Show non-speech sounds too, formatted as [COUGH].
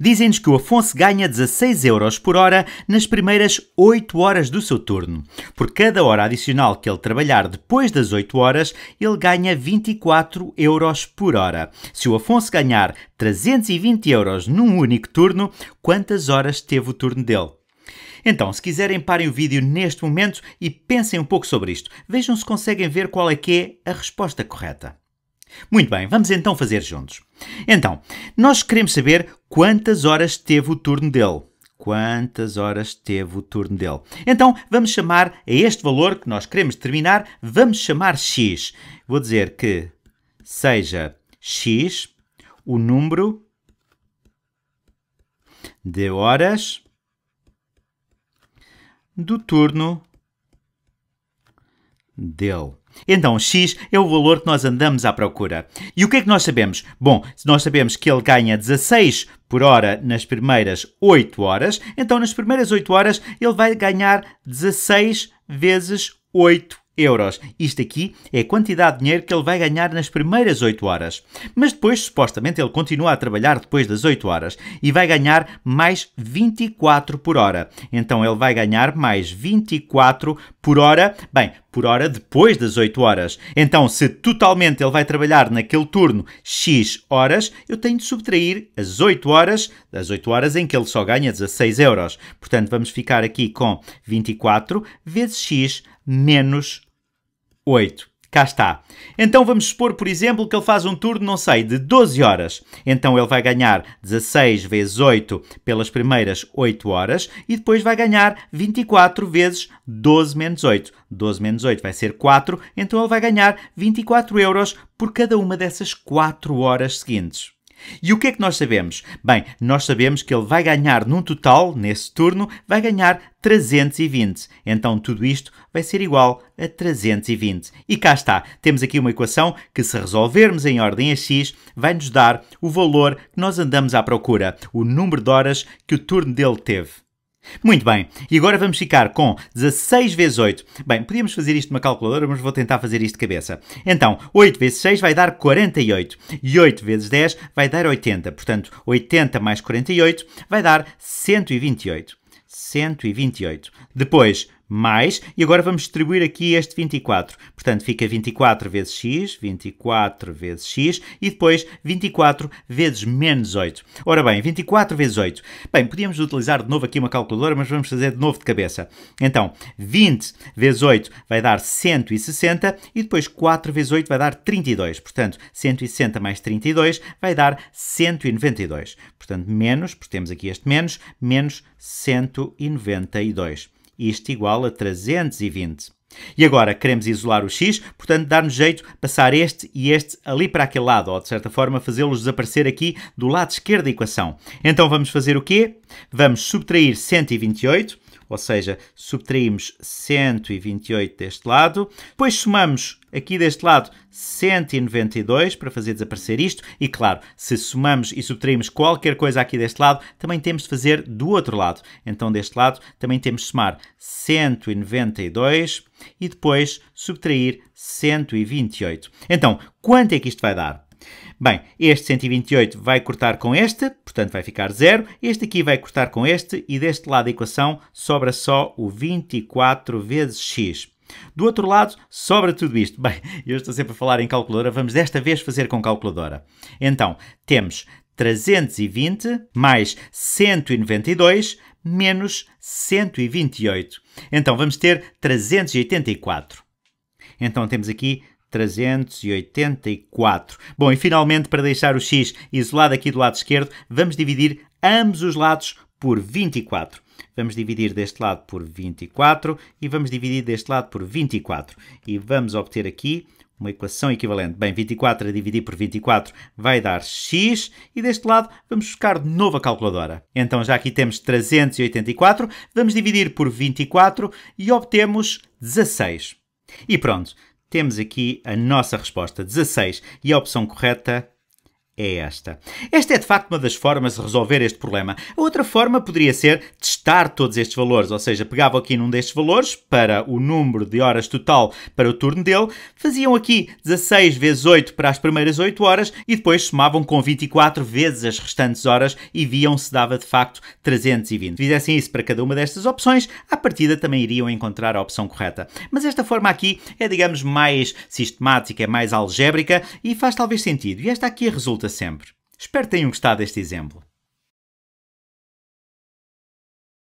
Dizem-nos que o Afonso ganha 16 euros por hora nas primeiras 8 horas do seu turno. Por cada hora adicional que ele trabalhar depois das 8 horas, ele ganha 24 euros por hora. Se o Afonso ganhar 320 euros num único turno, quantas horas teve o turno dele? Então, se quiserem, parem o vídeo neste momento e pensem um pouco sobre isto. Vejam se conseguem ver qual é que é a resposta correta. Muito bem, vamos então fazer juntos. Então, nós queremos saber quantas horas teve o turno dele. Quantas horas teve o turno dele? Então, vamos chamar a este valor que nós queremos determinar, vamos chamar x. Vou dizer que seja x o número de horas do turno dele. Então, x é o valor que nós andamos à procura. E o que é que nós sabemos? Bom, se nós sabemos que ele ganha 16 por hora nas primeiras 8 horas, então nas primeiras 8 horas ele vai ganhar 16 vezes 8 euros. Isto aqui é a quantidade de dinheiro que ele vai ganhar nas primeiras 8 horas. Mas depois, supostamente, ele continua a trabalhar depois das 8 horas e vai ganhar mais 24 por hora. Então ele vai ganhar mais 24 por hora, bem, por hora depois das 8 horas. Então, se totalmente ele vai trabalhar naquele turno X horas, eu tenho de subtrair as 8 horas, das 8 horas em que ele só ganha 16 euros. Portanto, vamos ficar aqui com 24 vezes X menos 8. Cá está. Então vamos supor, por exemplo, que ele faz um turno, não sei, de 12 horas. Então ele vai ganhar 16 vezes 8 pelas primeiras 8 horas e depois vai ganhar 24 vezes 12 menos 8. 12 menos 8 vai ser 4, então ele vai ganhar 24 euros por cada uma dessas 4 horas seguintes. E o que é que nós sabemos? Bem, nós sabemos que ele vai ganhar num total, nesse turno, vai ganhar 320. Então tudo isto vai ser igual a 320. E cá está, temos aqui uma equação que se resolvermos em ordem a x, vai nos dar o valor que nós andamos à procura, o número de horas que o turno dele teve. Muito bem, e agora vamos ficar com 16 vezes 8. Bem, podíamos fazer isto numa calculadora, mas vou tentar fazer isto de cabeça. Então, 8 vezes 6 vai dar 48. E 8 vezes 10 vai dar 80. Portanto, 80 mais 48 vai dar 128. 128. Depois, mais, e agora vamos distribuir aqui este 24. Portanto, fica 24 vezes x, 24 vezes x, e depois 24 vezes menos 8. Ora bem, 24 vezes 8. Bem, podíamos utilizar de novo aqui uma calculadora, mas vamos fazer de novo de cabeça. Então, 20 vezes 8 vai dar 160, e depois 4 vezes 8 vai dar 32. Portanto, 160 mais 32 vai dar 192. Portanto, menos, porque temos aqui este menos, menos 192 isto igual a 320. E agora queremos isolar o x, portanto dar-nos jeito passar este e este ali para aquele lado, ou de certa forma fazê-los desaparecer aqui do lado esquerdo da equação. Então vamos fazer o quê? Vamos subtrair 128 ou seja, subtraímos 128 deste lado, depois somamos aqui deste lado 192 para fazer desaparecer isto, e claro, se somamos e subtraímos qualquer coisa aqui deste lado, também temos de fazer do outro lado. Então, deste lado, também temos de somar 192 e depois subtrair 128. Então, quanto é que isto vai dar? Bem, este 128 vai cortar com este, portanto vai ficar zero. Este aqui vai cortar com este e deste lado da equação sobra só o 24 vezes x. Do outro lado, sobra tudo isto. [LAUGHS] Bem, eu estou sempre a falar em calculadora, vamos desta vez fazer com calculadora. Então, temos 320 mais 192 menos 128. Então, vamos ter 384. Então, temos aqui 384. Bom, e finalmente, para deixar o x isolado aqui do lado esquerdo, vamos dividir ambos os lados por 24. Vamos dividir deste lado por 24 e vamos dividir deste lado por 24. E vamos obter aqui uma equação equivalente. Bem, 24 a dividir por 24 vai dar x e deste lado vamos buscar de novo a calculadora. Então já aqui temos 384, vamos dividir por 24 e obtemos 16. E pronto, temos aqui a nossa resposta 16 e a opção correta é esta. Esta é de facto uma das formas de resolver este problema. A outra forma poderia ser testar todos estes valores, ou seja, pegavam aqui num destes valores para o número de horas total para o turno dele, faziam aqui 16 vezes 8 para as primeiras 8 horas e depois somavam com 24 vezes as restantes horas e viam se dava de facto 320. Se fizessem isso para cada uma destas opções, à partida também iriam encontrar a opção correta. Mas esta forma aqui é, digamos, mais sistemática, é mais algébrica e faz talvez sentido. E esta aqui é resulta sempre. Espero que tenham gostado deste exemplo.